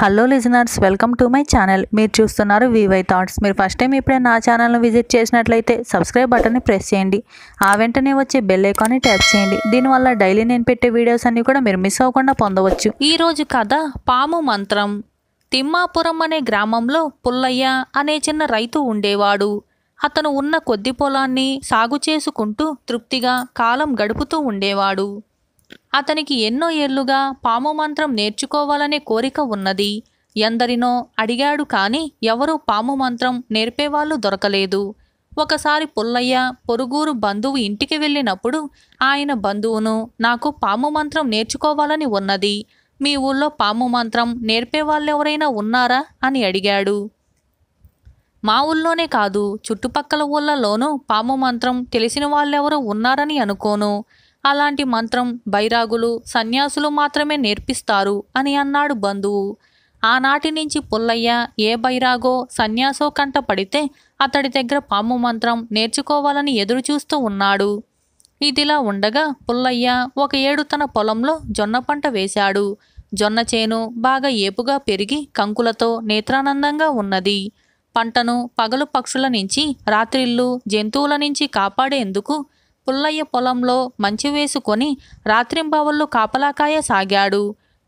hello listeners welcome to my channel మీరు చూస్తున్నారు VY thoughts మీరు ఫస్ట్ టైం ఇప్పుడే నా ఛానల్ను విజిట్ చేసినట్లయితే సబ్స్క్రైబ్ బటన్ని ప్రెస్ చేయండి ఆ వెంటనే వచ్చే బెల్ ఐకాన్ని ట్యాప్ చేయండి దీనివల్ల డైలీ నేను పెట్టే వీడియోస్ అన్నీ కూడా మీరు మిస్ అవ్వకుండా పొందవచ్చు ఈరోజు కథ పాము మంత్రం తిమ్మాపురం అనే గ్రామంలో పుల్లయ్య అనే చిన్న రైతు ఉండేవాడు అతను ఉన్న కొద్ది పొలాన్ని సాగు చేసుకుంటూ తృప్తిగా కాలం గడుపుతూ ఉండేవాడు అతనికి ఎన్నో ఏళ్లుగా పాము మంత్రం నేర్చుకోవాలనే కోరిక ఉన్నది ఎందరినో అడిగాడు కానీ ఎవరూ పాము మంత్రం నేర్పేవాళ్ళు దొరకలేదు ఒకసారి పుల్లయ్య పొరుగురు బంధువు ఇంటికి వెళ్ళినప్పుడు ఆయన బంధువును నాకు పాము మంత్రం నేర్చుకోవాలని ఉన్నది మీ ఊళ్ళో పాము మంత్రం నేర్పే వాళ్ళెవరైనా ఉన్నారా అని అడిగాడు మా ఊళ్ళోనే కాదు చుట్టుపక్కల ఊళ్ళలోనూ పాము మంత్రం తెలిసిన వాళ్ళెవరూ ఉన్నారని అనుకోను అలాంటి మంత్రం బైరాగులు సన్యాసులు మాత్రమే నేర్పిస్తారు అని అన్నాడు బంధువు ఆనాటి నుంచి పుల్లయ్య ఏ బైరాగో సన్యాసో కంట పడితే అతడి దగ్గర పాము మంత్రం నేర్చుకోవాలని ఎదురుచూస్తూ ఉన్నాడు ఇదిలా ఉండగా పుల్లయ్య ఒక ఏడు తన పొలంలో జొన్న పంట వేశాడు జొన్న చేను బాగా ఏపుగా పెరిగి కంకులతో నేత్రానందంగా ఉన్నది పంటను పగలు పక్షుల నుంచి రాత్రిళ్ళు జంతువుల నుంచి కాపాడేందుకు పుల్లయ్య పొలంలో మంచి వేసుకొని రాత్రింబవళ్ళు కాపలాకాయ సాగాడు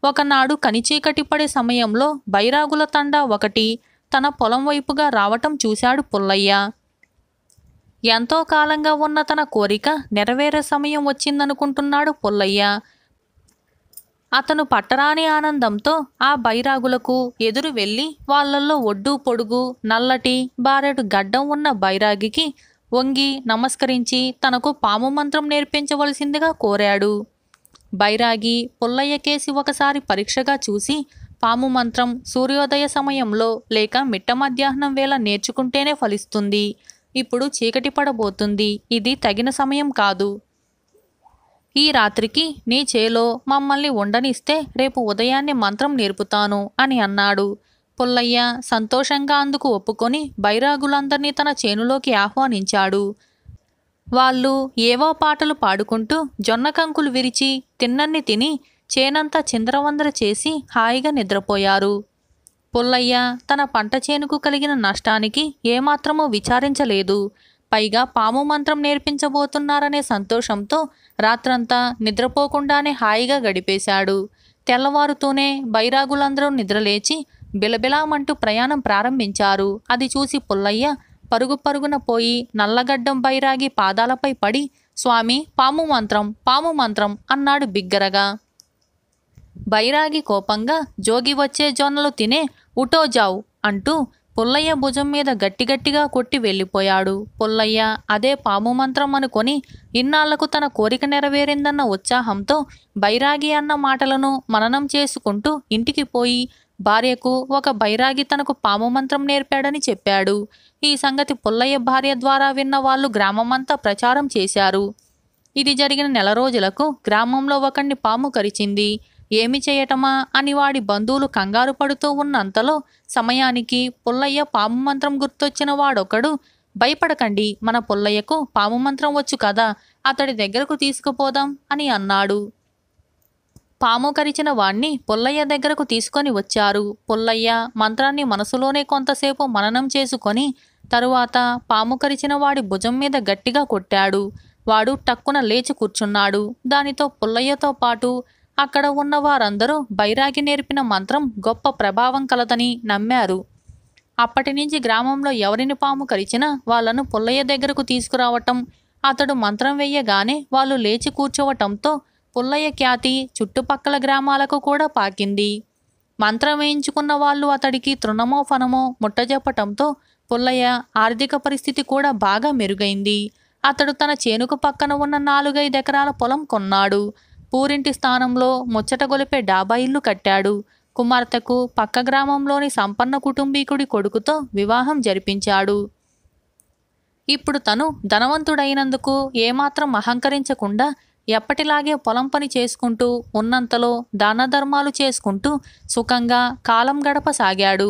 ఒకనాడు కనిచీకటి పడే సమయంలో బైరాగుల తండా ఒకటి తన పొలం వైపుగా రావటం చూశాడు పుల్లయ్య ఎంతో కాలంగా ఉన్న తన కోరిక నెరవేరే సమయం వచ్చిందనుకుంటున్నాడు పుల్లయ్య అతను పట్టరాని ఆనందంతో ఆ బైరాగులకు ఎదురు వెళ్ళి వాళ్ళల్లో ఒడ్డు పొడుగు నల్లటి బారెడు గడ్డం ఉన్న బైరాగికి వంగి నమస్కరించి తనకు పాము మంత్రం నేర్పించవలసిందిగా కోరాడు బైరాగి పుల్లయ్యకేసి ఒకసారి పరీక్షగా చూసి పాము మంత్రం సూర్యోదయ సమయంలో లేక మిట్ట మధ్యాహ్నం వేళ నేర్చుకుంటేనే ఫలిస్తుంది ఇప్పుడు చీకటి పడబోతుంది ఇది తగిన సమయం కాదు ఈ రాత్రికి నీ చేలో మమ్మల్ని ఉండనిస్తే రేపు ఉదయాన్నే మంత్రం నేర్పుతాను అని అన్నాడు పుల్లయ్య సంతోషంగా అందుకు ఒప్పుకొని బైరాగులందరినీ తన చేనులోకి ఆహ్వానించాడు వాళ్ళు ఏవో పాటలు పాడుకుంటూ జొన్నకంకులు విరిచి తిన్నన్ని తిని చేనంతా చిందరవందర చేసి హాయిగా నిద్రపోయారు పుల్లయ్య తన పంట చేనుకు కలిగిన నష్టానికి ఏమాత్రమూ విచారించలేదు పైగా పాము మంత్రం నేర్పించబోతున్నారనే సంతోషంతో రాత్రంతా నిద్రపోకుండానే హాయిగా గడిపేశాడు తెల్లవారుతూనే బైరాగులందరూ నిద్రలేచి బిలబిలామంటూ ప్రయాణం ప్రారంభించారు అది చూసి పుల్లయ్య పరుగు పరుగున పోయి నల్లగడ్డం బైరాగి పాదాలపై పడి స్వామి పాము మంత్రం పాము మంత్రం అన్నాడు బిగ్గరగా బైరాగి కోపంగా జోగి వచ్చే జొన్నలు తినే ఉటోజావు అంటూ పుల్లయ్య భుజం మీద గట్టిగట్టిగా కొట్టి వెళ్ళిపోయాడు పుల్లయ్య అదే పాము మంత్రం అనుకొని ఇన్నాళ్లకు తన కోరిక నెరవేరిందన్న ఉత్సాహంతో బైరాగి అన్న మాటలను మననం చేసుకుంటూ ఇంటికి పోయి భార్యకు ఒక బైరాగి తనకు పాము మంత్రం నేర్పాడని చెప్పాడు ఈ సంగతి పుల్లయ్య భార్య ద్వారా విన్న వాళ్ళు గ్రామమంతా ప్రచారం చేశారు ఇది జరిగిన నెల రోజులకు గ్రామంలో ఒకణ్ణి పాము కరిచింది ఏమి చేయటమా అని వాడి బంధువులు కంగారు పడుతూ ఉన్నంతలో సమయానికి పుల్లయ్య పాము మంత్రం గుర్తొచ్చిన వాడొకడు భయపడకండి మన పుల్లయ్యకు పాము మంత్రం వచ్చు కదా అతడి దగ్గరకు తీసుకుపోదాం అని అన్నాడు కరిచిన వాణ్ణి పుల్లయ్య దగ్గరకు తీసుకొని వచ్చారు పుల్లయ్య మంత్రాన్ని మనసులోనే కొంతసేపు మననం చేసుకొని తరువాత పాముకరిచిన వాడి భుజం మీద గట్టిగా కొట్టాడు వాడు టక్కున లేచి కూర్చున్నాడు దానితో పుల్లయ్యతో పాటు అక్కడ ఉన్న వారందరూ బైరాగి నేర్పిన మంత్రం గొప్ప ప్రభావం కలదని నమ్మారు అప్పటి నుంచి గ్రామంలో ఎవరిని పాము కరిచినా వాళ్లను పుల్లయ్య దగ్గరకు తీసుకురావటం అతడు మంత్రం వేయగానే వాళ్ళు లేచి కూర్చోవటంతో పుల్లయ్య ఖ్యాతి చుట్టుపక్కల గ్రామాలకు కూడా పాకింది మంత్రం వేయించుకున్న వాళ్ళు అతడికి తృణమో ఫనమో ముట్టజెప్పటంతో పుల్లయ్య ఆర్థిక పరిస్థితి కూడా బాగా మెరుగైంది అతడు తన చేనుకు పక్కన ఉన్న నాలుగైదు ఎకరాల పొలం కొన్నాడు పూరింటి స్థానంలో ముచ్చట గొలిపే డాబా ఇల్లు కట్టాడు కుమార్తెకు పక్క గ్రామంలోని సంపన్న కుటుంబీకుడి కొడుకుతో వివాహం జరిపించాడు ఇప్పుడు తను ధనవంతుడైనందుకు ఏమాత్రం అహంకరించకుండా ఎప్పటిలాగే పొలం పని చేసుకుంటూ ఉన్నంతలో దానధర్మాలు చేసుకుంటూ సుఖంగా కాలం గడపసాగాడు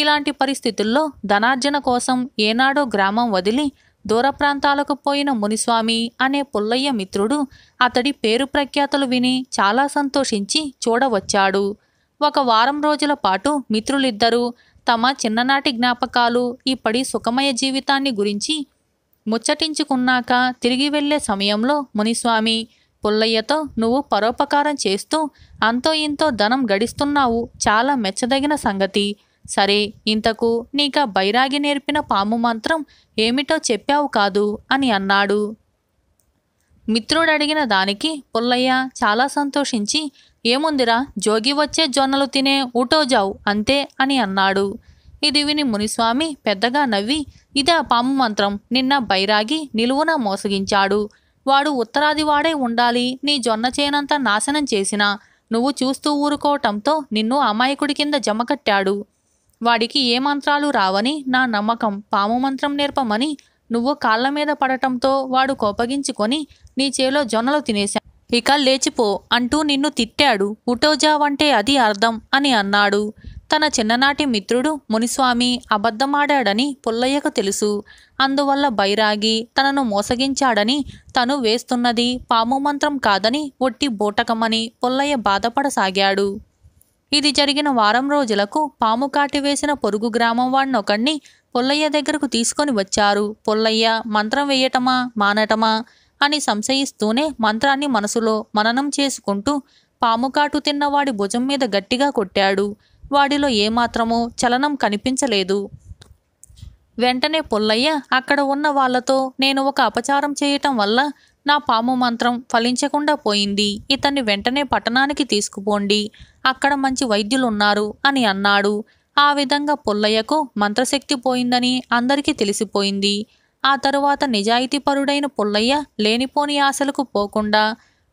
ఇలాంటి పరిస్థితుల్లో ధనార్జన కోసం ఏనాడో గ్రామం వదిలి దూర ప్రాంతాలకు పోయిన మునిస్వామి అనే పుల్లయ్య మిత్రుడు అతడి పేరు ప్రఖ్యాతలు విని చాలా సంతోషించి చూడవచ్చాడు ఒక వారం రోజుల పాటు మిత్రులిద్దరూ తమ చిన్ననాటి జ్ఞాపకాలు ఇప్పటి సుఖమయ జీవితాన్ని గురించి ముచ్చటించుకున్నాక తిరిగి వెళ్లే సమయంలో మునిస్వామి పుల్లయ్యతో నువ్వు పరోపకారం చేస్తూ అంతో ఇంతో ధనం గడిస్తున్నావు చాలా మెచ్చదగిన సంగతి సరే ఇంతకు నీక బైరాగి నేర్పిన పాము మంత్రం ఏమిటో చెప్పావు కాదు అని అన్నాడు మిత్రుడు అడిగిన దానికి పుల్లయ్య చాలా సంతోషించి ఏముందిరా జోగి వచ్చే జొన్నలు తినే ఊటోజావు అంతే అని అన్నాడు ఇది విని మునిస్వామి పెద్దగా నవ్వి ఇదే పాము మంత్రం నిన్న బైరాగి నిలువున మోసగించాడు వాడు ఉత్తరాదివాడే ఉండాలి నీ జొన్న చేనంతా నాశనం చేసినా నువ్వు చూస్తూ ఊరుకోవటంతో నిన్ను అమాయకుడి కింద జమకట్టాడు వాడికి ఏ మంత్రాలు రావని నా నమ్మకం పాము మంత్రం నేర్పమని నువ్వు కాళ్ళ మీద పడటంతో వాడు కోపగించుకొని నీ చేలో జొన్నలు తినేశా ఇక లేచిపో అంటూ నిన్ను తిట్టాడు ఉటోజావంటే అది అర్థం అని అన్నాడు తన చిన్ననాటి మిత్రుడు మునిస్వామి అబద్ధమాడాడని పుల్లయ్యకు తెలుసు అందువల్ల బైరాగి తనను మోసగించాడని తను వేస్తున్నది పాము మంత్రం కాదని ఒట్టి బూటకమని పుల్లయ్య బాధపడసాగాడు ఇది జరిగిన వారం రోజులకు పాము కాటి వేసిన పొరుగు గ్రామం వాడినొకడిని పుల్లయ్య దగ్గరకు తీసుకొని వచ్చారు పుల్లయ్య మంత్రం వేయటమా మానటమా అని సంశయిస్తూనే మంత్రాన్ని మనసులో మననం చేసుకుంటూ పాముకాటు తిన్నవాడి భుజం మీద గట్టిగా కొట్టాడు వాడిలో ఏమాత్రమూ చలనం కనిపించలేదు వెంటనే పుల్లయ్య అక్కడ ఉన్న వాళ్లతో నేను ఒక అపచారం చేయటం వల్ల నా పాము మంత్రం ఫలించకుండా పోయింది ఇతన్ని వెంటనే పట్టణానికి తీసుకుపోండి అక్కడ మంచి వైద్యులున్నారు అని అన్నాడు ఆ విధంగా పుల్లయ్యకు మంత్రశక్తి పోయిందని అందరికీ తెలిసిపోయింది ఆ తరువాత నిజాయితీపరుడైన పుల్లయ్య లేనిపోని ఆశలకు పోకుండా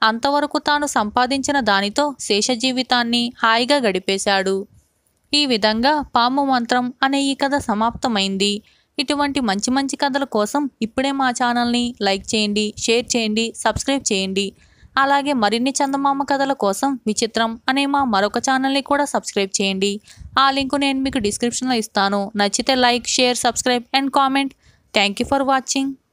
అంతవరకు తాను సంపాదించిన దానితో శేష జీవితాన్ని హాయిగా గడిపేశాడు ఈ విధంగా పాము మంత్రం అనే ఈ కథ సమాప్తమైంది ఇటువంటి మంచి మంచి కథల కోసం ఇప్పుడే మా ఛానల్ని లైక్ చేయండి షేర్ చేయండి సబ్స్క్రైబ్ చేయండి అలాగే మరిన్ని చందమామ కథల కోసం విచిత్రం అనే మా మరొక ఛానల్ని కూడా సబ్స్క్రైబ్ చేయండి ఆ లింకు నేను మీకు డిస్క్రిప్షన్లో ఇస్తాను నచ్చితే like share subscribe and comment thank you for watching